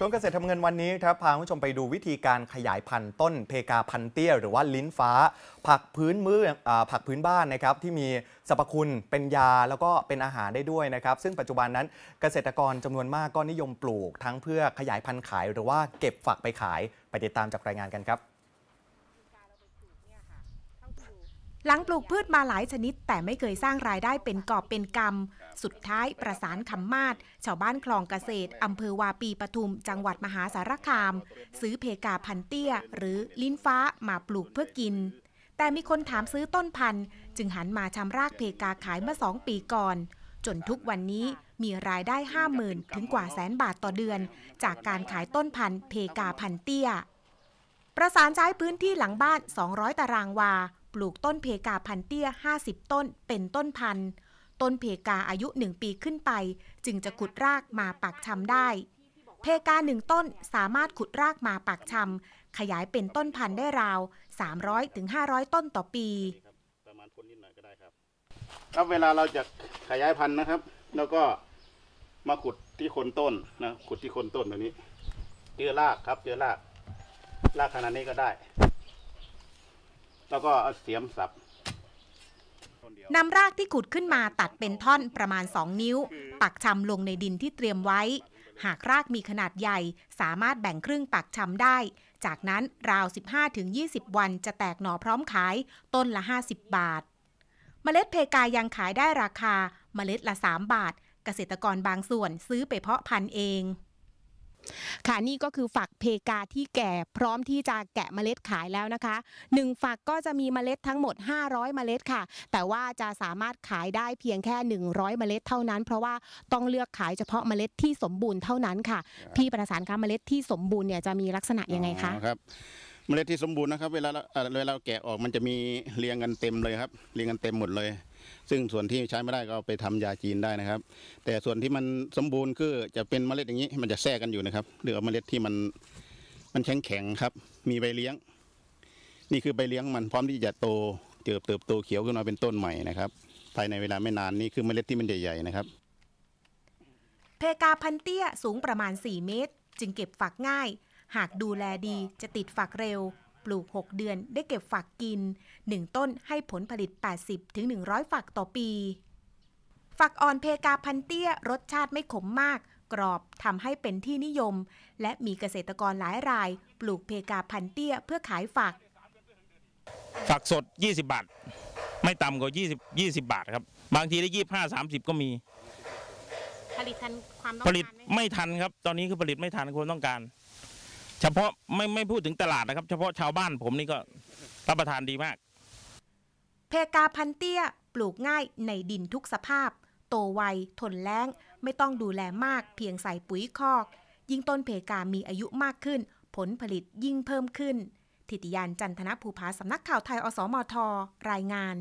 ช่วงเกษตรทำเงินวันนี้ครับพาผู้ชมไปดูวิธีการขยายพันธุ์ต้นเพกาพันเตี้ยหรือว่าลิ้นฟ้า ผักพื้นมืออผักพื้นบ้านนะครับ ที่มีสรรพคุณเป็นยาแล้วก็เป็นอาหารได้ด้วยนะครับ ซึ่งปัจจุบันนั้นเกษตรกรจำนวนมากก็นิยมปลูก ทั้งเพื่อขยายพันธุ์ขายหรือว่าเก็บฝักไปขายไปติดตามจากรายงานกันครับหลังปลูกพืชมาหลายชนิด แต่ไม่เคยสร้างรายได้เป็นกอบเป็นกำสุดท้ายประสานคำมาศชาวบ้านคลองเกษตร อำเภอวาปีปทุมจังหวัดมหาสารคาม ซื้อเพกาพันเตี้ย หรือลิ้นฟ้ามาปลูกเพื่อกิน แต่มีคนถามซื้อต้นพันธุ์จึงหันมาชำรากเพกาขายเมื่อสองปีก่อน จนทุกวันนี้มีรายได้ห้าหมื่นถึงกว่าแสนบาทต่อเดือน จากการขายต้นพันธุ์ เพกาพันเตี้ยประสานใช้พื้นที่หลังบ้าน 200 ตารางวาปลูกต้นเพกาพันเตี้ย 50 ต้นเป็นต้นพันธุ์ ต้นเพกาอายุ 1 ปีขึ้นไป จึงจะขุดรากมาปักชำได้ เพกาหนึ่งต้นสามารถขุดรากมาปักชำ ขยายเป็นต้นพันธุ์ได้ราว 300-500 ต้นต่อปี ประมาณคนนิดหน่อยก็ได้ครับ เวลาเราจะขยายพันธุ์นะครับ แล้วก็มาขุดที่โคนต้นนะ ขุดที่โคนต้นแบบนี้เจอรากครับเจอราก รากขนาดนี้ก็ได้แล้วก็เสียมสับนำรากที่ขุดขึ้นมาตัดเป็นท่อนประมาณ 2 นิ้ว ปักชำลงในดินที่เตรียมไว้ หากรากมีขนาดใหญ่ สามารถแบ่งครึ่งปักชำได้ จากนั้นราว 15-20 วันจะแตกหน่อพร้อมขายต้นละ 50 บาท เมล็ดเพกายังขายได้ราคาเมล็ดละ 3 บาท เกษตรกรบางส่วนซื้อไปเพาะพันธุ์เองค่ะนี่ก็คือฝักเพกาที่แก่พร้อมที่จะแกะเมล็ดขายแล้วนะคะ 1ฝักก็จะมีเมล็ดทั้งหมด 500 เมล็ดค่ะ แต่ว่าจะสามารถขายได้เพียงแค่ 100 เมล็ดเท่านั้น เพราะว่าต้องเลือกขายเฉพาะเมล็ดที่สมบูรณ์เท่านั้นค่ะ พี่ประสานคะเมล็ดที่สมบูรณ์เนี่ยจะมีลักษณะยังไงคะครับเมล็ดที่สมบูรณ์นะครับเวลาเวลาเราแกะออกมันจะมีเรียงกันเต็มเลยครับเรียงกันเต็มหมดเลยซึ่งส่วนที่ใช้ไม่ได้ก็ไปทำยาจีนได้นะครับ แต่ส่วนที่มันสมบูรณ์คือจะเป็นเมล็ดอย่างนี้มันจะแทรกกันอยู่นะครับหรือเอาเมล็ดที่มันมันแข็งแข็งครับ มีใบเลี้ยง นี่คือใบเลี้ยงมันพร้อมที่จะโตเติบเติบโตเขียวขึ้นมาเป็นต้นใหม่นะครับภายในเวลาไม่นานนี่คือเมล็ดที่มันใหญ่ๆนะครับ เพกาพันเตี้ยสูงประมาณ4เมตรจึงเก็บฝักง่าย หากดูแลดีจะติดฝักเร็วลูก 6 เดือนได้เก็บฝักกิน 1 ต้นให้ผลผลิต 80-100 ฝักต่อปี ฝักอ่อนเพกาพันเตี้ยรสชาติไม่ขมมาก กรอบทำให้เป็นที่นิยม และมีเกษตรกรหลายรายปลูกเพกาพันเตี้ย เพื่อขายฝัก ฝักสด 20 บาท ไม่ต่ำกว่า20 20 บาทครับ บางที ได้ 25 30 ก็มี ผลิตทันความต้องการลิตไม่ทันครับ ตอนนี้คือผลิตไม่ทันคนต้องการเฉพาะไม่ไม่พูดถึงตลาดนะครับ เฉพาะชาวบ้านผมนี่ก็รับประทานดีมาก เพกาพันเตี้ย ปลูกง่ายในดินทุกสภาพ โตไวทนแล้ง ไม่ต้องดูแลมากเพียงใส่ปุ๋ยคอก ยิ่งต้นเพกามีอายุมากขึ้น ผลผลิตยิ่งเพิ่มขึ้น ทิติยานจันทนภูผาสำนักข่าวไทยอสอมท รายงาน